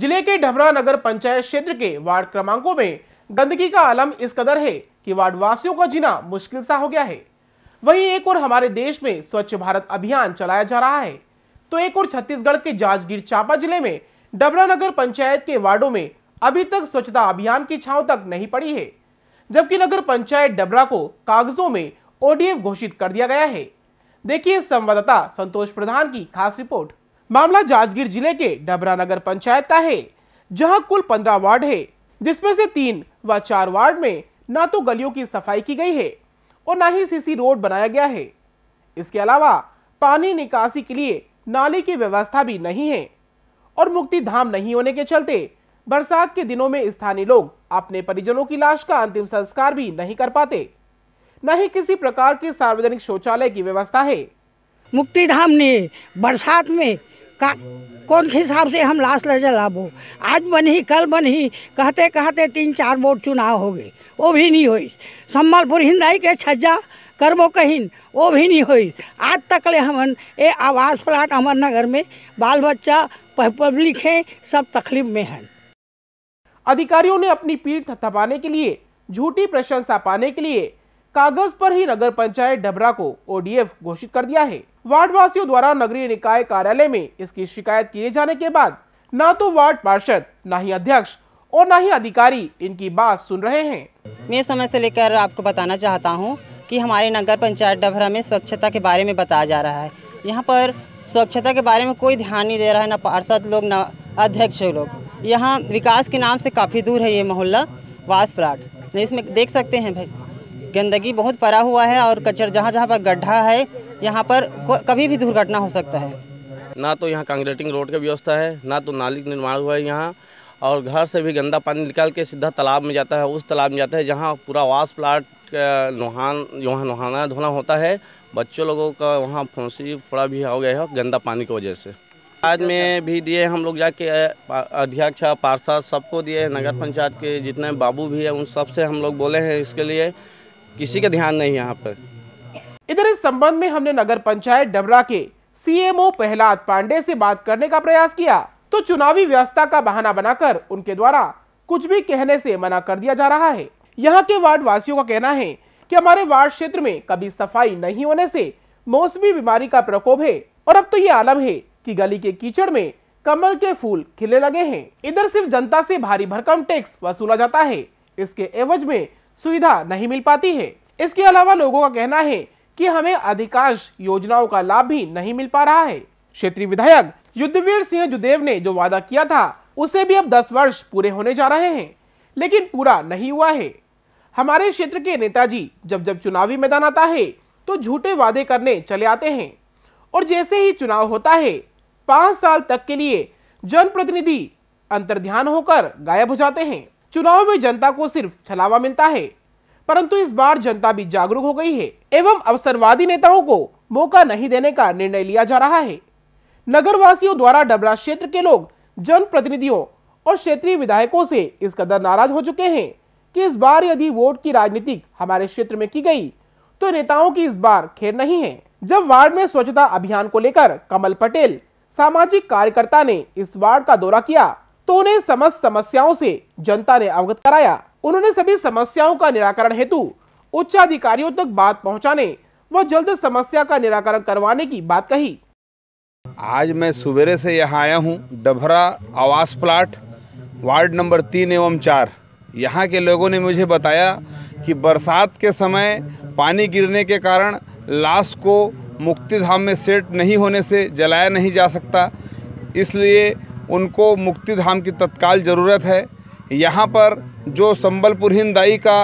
जिले के ढबरा नगर पंचायत क्षेत्र के वार्ड क्रमांकों में गंदगी का आलम इस कदर है कि वार्ड वासियों का जीना मुश्किल सा हो गया है वहीं एक और हमारे देश में स्वच्छ भारत अभियान चलाया जा रहा है तो एक और छत्तीसगढ़ के जांजगीर चांपा जिले में डबरा नगर पंचायत के वार्डो में अभी तक स्वच्छता अभियान की छाव तक नहीं पड़ी है जबकि नगर पंचायत डबरा को कागजों में ओडीएफ घोषित कर दिया गया है देखिए संवाददाता संतोष प्रधान की खास रिपोर्ट मामला जाजगीर जिले के डबरा नगर पंचायत का है जहां कुल पंद्रह वार्ड है जिसमें से तीन व चार वार्ड में ना तो गलियों की सफाई की गई है और ना ही सीसी रोड बनाया गया है इसके अलावा पानी निकासी के लिए नाले की व्यवस्था भी नहीं है और मुक्ति धाम नहीं होने के चलते बरसात के दिनों में स्थानीय लोग अपने परिजनों की लाश का अंतिम संस्कार भी नहीं कर पाते न ही किसी प्रकार के सार्वजनिक शौचालय की व्यवस्था है मुक्ति धाम ने बरसात में का कौन हिसाब से हम लाश ले जलाबो आज बन ही कल बन ही कहते कहते तीन चार वोट चुनाव हो गए वो भी नहीं हो सम्बलपुर हिंदाई के छज्जा करबो कहीं वो भी नहीं हो आज तक ले हमन ये आवास प्लाट अमर नगर में बाल बच्चा पब्लिक है सब तकलीफ में है अधिकारियों ने अपनी पीठ थपाने के लिए झूठी प्रशंसा पाने के लिए कागज पर ही नगर पंचायत डबरा को ओडीएफ घोषित कर दिया है वार्डवासियों द्वारा नगरीय निकाय कार्यालय में इसकी शिकायत किए जाने के बाद न तो वार्ड पार्षद न ही अध्यक्ष और न ही अधिकारी इनकी बात सुन रहे हैं मैं समय से लेकर आपको बताना चाहता हूँ कि हमारे नगर पंचायत डबरा में स्वच्छता के बारे में बताया जा रहा है यहाँ पर स्वच्छता के बारे में कोई ध्यान नहीं दे रहा है ना पार्षद लोग ना अध्यक्ष लोग यहाँ विकास के नाम से काफ़ी दूर है ये मोहल्ला वास प्लाट इसमें देख सकते हैं भाई गंदगी बहुत पड़ा हुआ है और कचर जहाँ जहाँ पर गड्ढा है यहाँ पर कभी भी दुर्घटना हो सकता है ना तो यहाँ कांग्रेटिंग रोड की व्यवस्था है ना तो नाली निर्माण हुआ है यहाँ और घर से भी गंदा पानी निकाल के सीधा तालाब में जाता है उस तालाब में जाता है जहाँ पूरा वाश प्लाट नुहान वहाँ नुहाना धोना होता है बच्चों लोगों का वहाँ फोसी पड़ा भी हो गया है गंदा पानी की वजह से आज में भी दिए हम लोग जाके अध्यक्ष पार्षद सबको दिए नगर पंचायत के जितने बाबू भी हैं उन सबसे हम लोग बोले हैं इसके लिए किसी का ध्यान नहीं यहाँ पर इधर इस संबंध में हमने नगर पंचायत डबरा के सीएमओ प्रहलाद पांडे से बात करने का प्रयास किया तो चुनावी व्यवस्था का बहाना बनाकर उनके द्वारा कुछ भी कहने से मना कर दिया जा रहा है यहाँ के वार्ड वासियों का कहना है कि हमारे वार्ड क्षेत्र में कभी सफाई नहीं होने से मौसमी बीमारी का प्रकोप है और अब तो ये आलम है कि गली के कीचड़ में कमल के फूल खिले लगे हैं इधर सिर्फ जनता से भारी भरकम टैक्स वसूला जाता है इसके एवज में सुविधा नहीं मिल पाती है इसके अलावा लोगों का कहना है कि हमें अधिकांश योजनाओं का लाभ भी नहीं मिल पा रहा है क्षेत्रीय विधायक युद्धवीर सिंह जुदेव ने जो वादा किया था उसे भी अब दस वर्ष पूरे होने जा रहे हैं लेकिन पूरा नहीं हुआ है हमारे क्षेत्र के नेताजी जब जब चुनावी मैदान आता है तो झूठे वादे करने चले आते हैं और जैसे ही चुनाव होता है पाँच साल तक के लिए जनप्रतिनिधि अंतर्ध्यान होकर गायब हो जाते हैं चुनाव में जनता को सिर्फ छलावा मिलता है परंतु इस बार जनता भी जागरूक हो गई है एवं अवसरवादी नेताओं को मौका नहीं देने का निर्णय लिया जा रहा है नगरवासियों द्वारा डबरा क्षेत्र के लोग जनप्रतिनिधियों और क्षेत्रीय विधायकों से इस कदर नाराज हो चुके हैं कि इस बार यदि वोट की राजनीति हमारे क्षेत्र में की गई तो नेताओं की इस बार खेर नहीं है जब वार्ड में स्वच्छता अभियान को लेकर कमल पटेल सामाजिक कार्यकर्ता ने इस वार्ड का दौरा किया तो उन्हें समस्त समस्याओं से जनता ने अवगत कराया उन्होंने सभी समस्याओं का निराकरण हेतु उच्च अधिकारियों तक बात पहुंचाने व जल्द समस्या का निराकरण करवाने की बात कही आज मैं सवेरे से यहाँ आया हूँ डभरा आवास प्लाट वार्ड नंबर तीन एवं चार यहाँ के लोगों ने मुझे बताया कि बरसात के समय पानी गिरने के कारण लाश को मुक्ति धाम में सेट नहीं होने से जलाया नहीं जा सकता इसलिए उनको मुक्ति धाम की तत्काल ज़रूरत है यहाँ पर जो संबलपुर हिंदाई का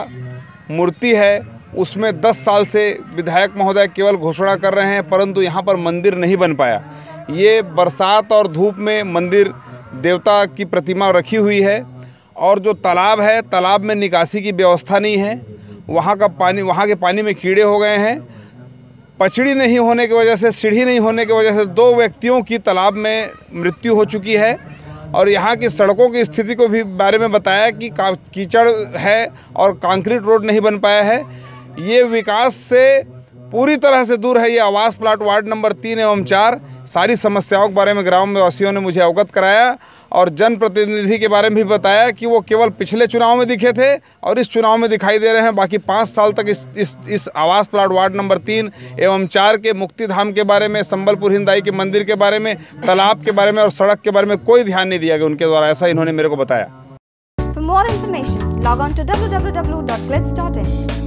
मूर्ति है उसमें 10 साल से विधायक महोदय केवल घोषणा कर रहे हैं परंतु यहाँ पर मंदिर नहीं बन पाया ये बरसात और धूप में मंदिर देवता की प्रतिमा रखी हुई है और जो तालाब है तालाब में निकासी की व्यवस्था नहीं है वहाँ का पानी वहाँ के पानी में कीड़े हो गए हैं पचड़ी नहीं होने की वजह से सीढ़ी नहीं होने की वजह से दो व्यक्तियों की तालाब में मृत्यु हो चुकी है और यहाँ की सड़कों की स्थिति को भी बारे में बताया कि कीचड़ है और कंक्रीट रोड नहीं बन पाया है ये विकास से पूरी तरह से दूर है ये आवास प्लाट वार्ड नंबर तीन एवं चार सारी समस्याओं के बारे में ग्राम वासियों ने मुझे अवगत कराया और जनप्रतिनिधि के बारे में भी बताया कि वो केवल पिछले चुनाव में दिखे थे और इस चुनाव में दिखाई दे रहे हैं बाकी पाँच साल तक इस इस इस आवास प्लाट वार्ड नंबर तीन एवं चार के मुक्ति धाम के बारे में संबलपुर हिंदाई के मंदिर के बारे में तालाब के बारे में और सड़क के बारे में कोई ध्यान नहीं दिया गया उनके द्वारा ऐसा इन्होंने मेरे को बताया For more information, log on to www.clips.in.